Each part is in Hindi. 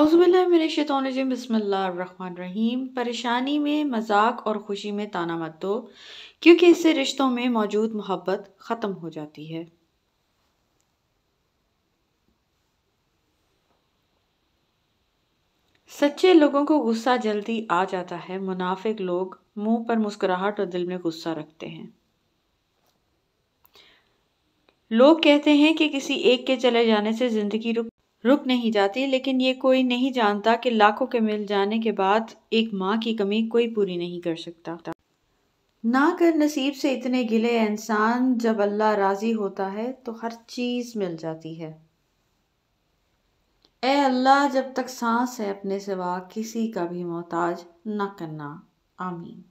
अउज़बिल्लिम बसमीम परेशानी में मजाक और ख़ुशी में ताना मत दो क्योंकि इससे रिश्तों में मौजूद मोहब्बत ख़त्म हो जाती है सच्चे लोगों को गुस्सा जल्दी आ जाता है मुनाफिक लोग मुंह पर मुस्कुराहट और दिल में गुस्सा रखते हैं लोग कहते हैं कि किसी एक के चले जाने से ज़िंदगी रुक रुक नहीं जाती लेकिन ये कोई नहीं जानता कि लाखों के मिल जाने के बाद एक माँ की कमी कोई पूरी नहीं कर सकता ना कर नसीब से इतने गिले इंसान जब अल्लाह राज़ी होता है तो हर चीज़ मिल जाती है ए अल्लाह जब तक सांस है अपने सिवा किसी का भी मोहताज ना करना आमीन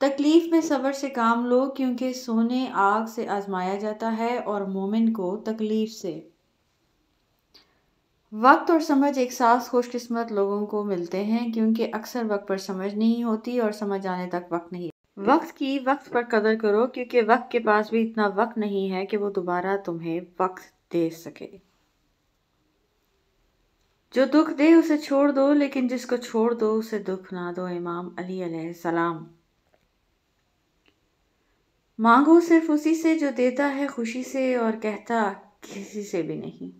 तकलीफ़ में सबर से काम लो क्योंकि सोने आग से आजमाया जाता है और मोमिन को तकलीफ़ से वक्त और समझ एक साथ खुशकिस्मत लोगों को मिलते हैं क्योंकि अक्सर वक्त पर समझ नहीं होती और समझ आने तक वक्त नहीं वक्त की वक्त पर कदर करो क्योंकि वक्त के पास भी इतना वक्त नहीं है कि वो दोबारा तुम्हें वक्त दे सके जो दुख दे उसे छोड़ दो लेकिन जिसको छोड़ दो उसे दुख ना दो इमाम अली सलाम मांगो सिर्फ उसी से जो देता है खुशी से और कहता किसी से भी नहीं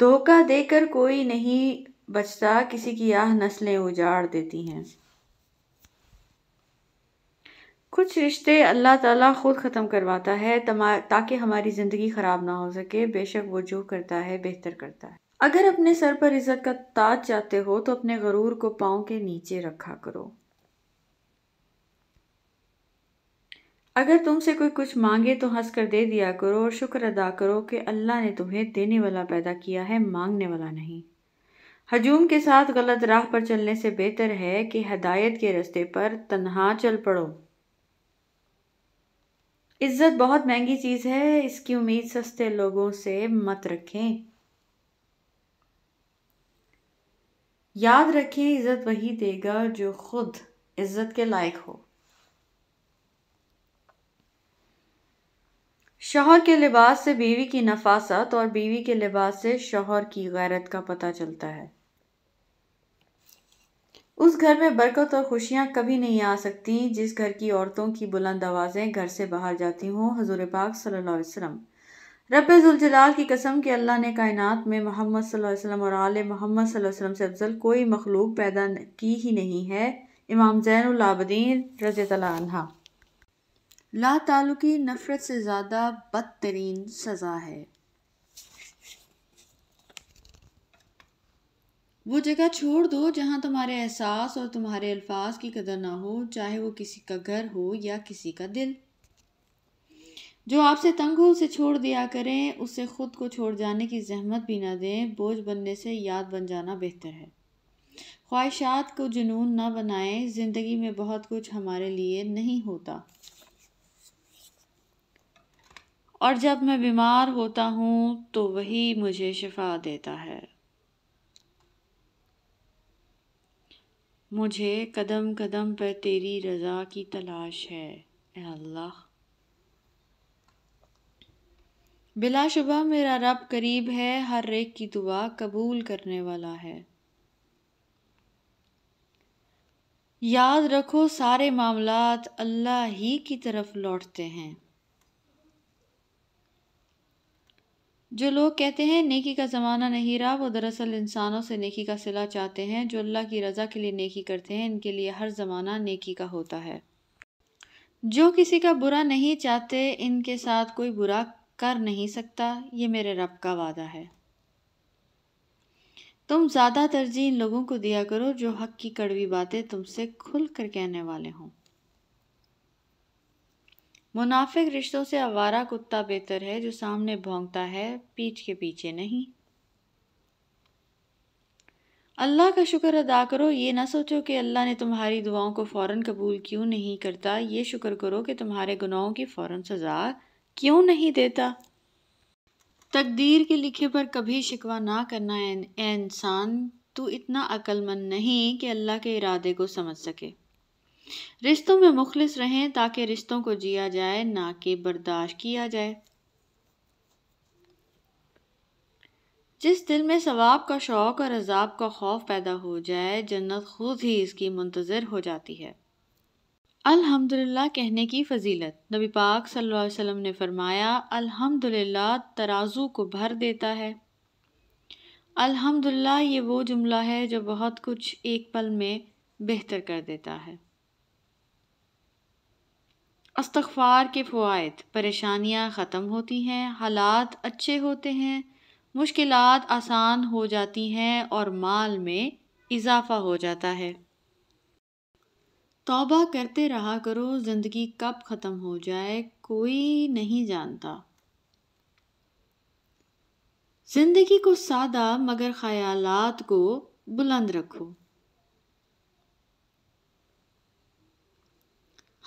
धोखा देकर कोई नहीं बचता किसी की आह नस्लें उजाड़ देती हैं कुछ रिश्ते अल्लाह ताला ख़ुद ख़त्म करवाता है ताकि हमारी ज़िंदगी ख़राब ना हो सके बेशक वो जो करता है बेहतर करता है अगर अपने सर पर इज़्ज़त का ताज चाहते हो तो अपने गरूर को पाँव के नीचे रखा करो अगर तुमसे कोई कुछ मांगे तो हंस कर दे दिया करो और शुक्र अदा करो कि अल्लाह ने तुम्हें देने वाला पैदा किया है मांगने वाला नहीं हजूम के साथ गलत राह पर चलने से बेहतर है कि हदायत के रस्ते पर तन्हा चल पड़ो इज्जत बहुत महंगी चीज़ है इसकी उम्मीद सस्ते लोगों से मत रखें याद रखें इज़्ज़त वही देगा जो खुद इज़्ज़त के लायक हो शोहर के लिबास से बीवी की नफासत और बीवी के लिबास से शोहर की गैरत का पता चलता है उस घर में बरकत और खुशियाँ कभी नहीं आ सकती जिस घर की औरतों की बुलंद आवाज़ें घर से बाहर जाती हों हजूर पाक सल्लल्लाहु अलैहि वसल्लम रबाल की कसम के अल्लाह ने कायनात में मोहम्मद वसल्लम और आल मोहम्मद वसल्लम से अफजल कोई मखलूक पैदा की ही नहीं है इमाम जैन आबदीन रज़ी तला तालुकी नफ़रत से ज़्यादा बदतरीन सज़ा है वो जगह छोड़ दो जहाँ तुम्हारे एहसास और तुम्हारे अल्फाज की कदर ना हो चाहे वो किसी का घर हो या किसी का दिल जो आपसे तंग हो उसे छोड़ दिया करें उससे ख़ुद को छोड़ जाने की जहमत भी ना दें बोझ बनने से याद बन जाना बेहतर है ख्वाहिशात को जुनून ना बनाएं ज़िंदगी में बहुत कुछ हमारे लिए नहीं होता और जब मैं बीमार होता हूँ तो वही मुझे शिफा देता है मुझे कदम कदम पर तेरी रज़ा की तलाश है अल्लाह बिलाशुबा मेरा रब करीब है हर एक की दुआ कबूल करने वाला है याद रखो सारे मामलात अल्लाह ही की तरफ लौटते हैं जो लोग कहते हैं नेकी का ज़माना नहीं रहा वो दरअसल इंसानों से नेकी का सिला चाहते हैं जो अल्लाह की रज़ा के लिए नेकी करते हैं इनके लिए हर ज़माना नेकी का होता है जो किसी का बुरा नहीं चाहते इनके साथ कोई बुरा कर नहीं सकता ये मेरे रब का वादा है तुम ज़्यादा तरजीह इन लोगों को दिया करो जो हक की कड़वी बातें तुमसे खुल कर कहने वाले हों मुनाफिक रिश्तों से आवारा कुत्ता बेहतर है जो सामने भोंगता है पीठ के पीछे नहीं अल्लाह का शुक्र अदा करो ये ना सोचो कि अल्लाह ने तुम्हारी दुआओं को फ़ौर कबूल क्यों नहीं करता ये शुक्र करो कि तुम्हारे गुनाहों की फ़ौर सज़ा क्यों नहीं देता तकदीर के लिखे पर कभी शिकवा ना करना इंसान तू इतना अक्लमंद नहीं कि अल्लाह के इरादे को समझ सके रिश्तों में मुखलिस रहें ताकि रिश्तों को जिया जाए ना कि बर्दाश्त किया जाए जिस दिल में सवाब का शौक़ और अजाब का खौफ पैदा हो जाए जन्नत खुद ही इसकी मुंतज़र हो जाती है अल्हम्दुलिल्लाह कहने की फ़जीलत नबी पाक सल्लल्लाहु अलैहि वसल्लम ने फरमाया अल्हम्दुलिल्लाह तराजू को भर देता है अल्हम्दुलिल्लाह ये वो जुमला है जो बहुत कुछ एक पल में बेहतर कर देता है इस्तग़फ़ार के फ़वाद परेशानियाँ ख़त्म होती हैं हालात अच्छे होते हैं मुश्किल आसान हो जाती हैं और माल में इजाफ़ा हो जाता है तौबा करते रहा करो ज़िंदगी कब ख़त्म हो जाए कोई नहीं जानता ज़िंदगी को सादा मगर ख़यालात को बुलंद रखो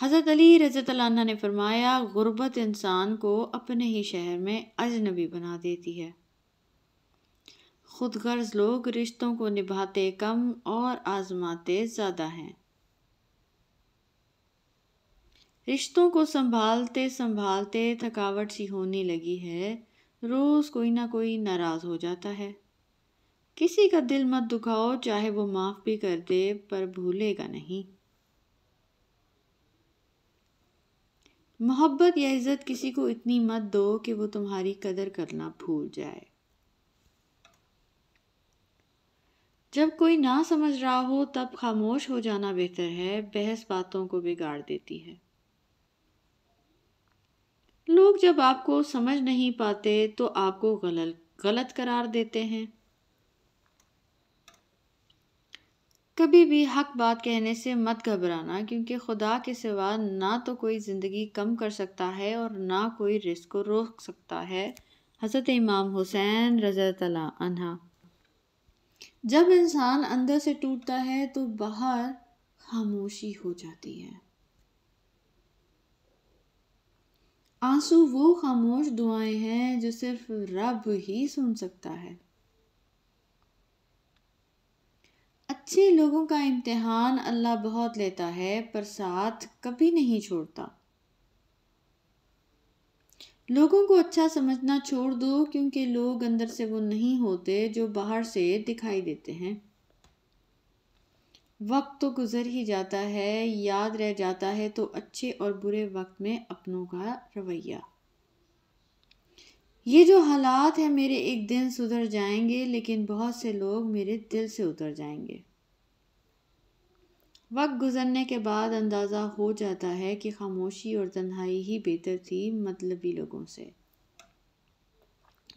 हज़रत अली रजतला ने फरमाया गुरबत इंसान को अपने ही शहर में अजनबी बना देती है खुद गर्ज लोग रिश्तों को निभाते कम और आजमाते ज़्यादा हैं रिश्तों को संभालते संभालते थकावट सी होने लगी है रोज़ कोई ना कोई नाराज़ हो जाता है किसी का दिल मत दुखाओ चाहे वो माफ़ भी कर दे पर भूलेगा नहीं मोहब्बत या इज़्ज़त किसी को इतनी मत दो कि वो तुम्हारी कदर करना भूल जाए जब कोई ना समझ रहा हो तब खामोश हो जाना बेहतर है बहस बातों को बिगाड़ देती है लोग जब आपको समझ नहीं पाते तो आपको गलत गलत करार देते हैं कभी भी हक बात कहने से मत घबराना क्योंकि खुदा के सिवा ना तो कोई ज़िंदगी कम कर सकता है और ना कोई रिस्क को रोक सकता है हज़रत इमाम हुसैन रज़ा अनहा जब इंसान अंदर से टूटता है तो बाहर खामोशी हो जाती है आंसू वो खामोश दुआएं हैं जो सिर्फ रब ही सुन सकता है अच्छे लोगों का इम्तिहान अल्लाह बहुत लेता है पर साथ कभी नहीं छोड़ता लोगों को अच्छा समझना छोड़ दो क्योंकि लोग अंदर से वो नहीं होते जो बाहर से दिखाई देते हैं वक्त तो गुज़र ही जाता है याद रह जाता है तो अच्छे और बुरे वक्त में अपनों का रवैया ये जो हालात हैं मेरे एक दिन सुधर जाएंगे लेकिन बहुत से लोग मेरे दिल से उतर जाएंगे वक्त गुजरने के बाद अंदाज़ा हो जाता है कि खामोशी और तन्हाई ही बेहतर थी मतलबी लोगों से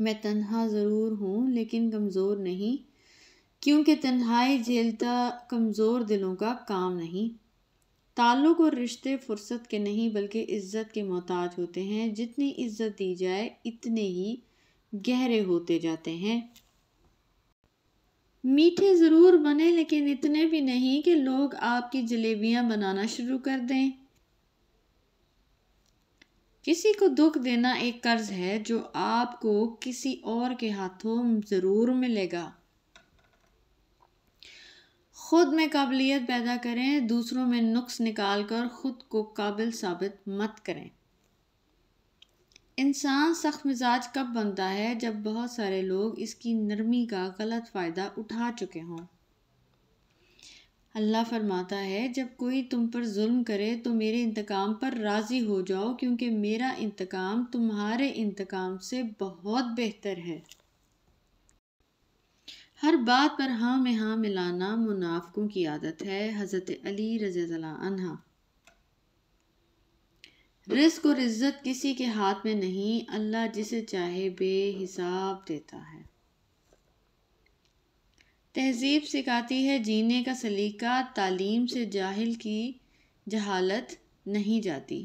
मैं तन्हा ज़रूर हूँ लेकिन कमज़ोर नहीं क्योंकि तन्हाई झेलता कमज़ोर दिलों का काम नहीं ताल्लुक़ और रिश्ते फुर्सत के नहीं बल्कि इज़्ज़त के मोहताज होते हैं जितनी इज़्ज़त दी जाए इतने ही गहरे होते जाते हैं मीठे ज़रूर बने लेकिन इतने भी नहीं कि लोग आपकी जलेबियाँ बनाना शुरू कर दें किसी को दुख देना एक कर्ज है जो आपको किसी और के हाथों ज़रूर मिलेगा खुद में काबिलियत पैदा करें दूसरों में नुक्स निकाल कर ख़ुद को काबिल साबित मत करें इंसान सख्त मिजाज कब बनता है जब बहुत सारे लोग इसकी नरमी का गलत फ़ायदा उठा चुके हों अल्लाह फरमाता है जब कोई तुम पर जुल्म करे तो मेरे इंतकाम पर राज़ी हो जाओ क्योंकि मेरा इंतकाम तुम्हारे इंतकाम से बहुत बेहतर है हर बात पर हाँ में हाँ मिलाना मुनाफकों की आदत है हज़रत अली रज़ी अनहा रिस्क और इज़्ज़त किसी के हाथ में नहीं अल्लाह जिसे चाहे बेहिसाब देता है तहजीब सिखाती है जीने का सलीका तालीम से जाहिल की जहालत नहीं जाती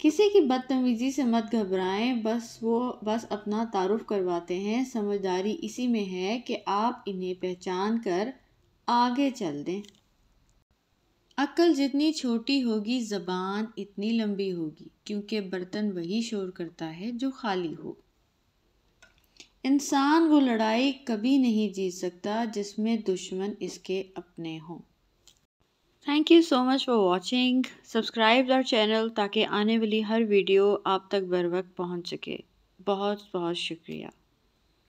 किसी की बदतमीज़ी से मत घबराएं बस वो बस अपना तारुफ करवाते हैं समझदारी इसी में है कि आप इन्हें पहचान कर आगे चल दें अक्ल जितनी छोटी होगी ज़बान इतनी लंबी होगी क्योंकि बर्तन वही शोर करता है जो खाली हो इंसान वो लड़ाई कभी नहीं जीत सकता जिसमें दुश्मन इसके अपने हों thank you so much for watching subscribe our channel ताकि आने वाली हर वीडियो आप तक बर वक्त पहुँच सके बहुत बहुत शुक्रिया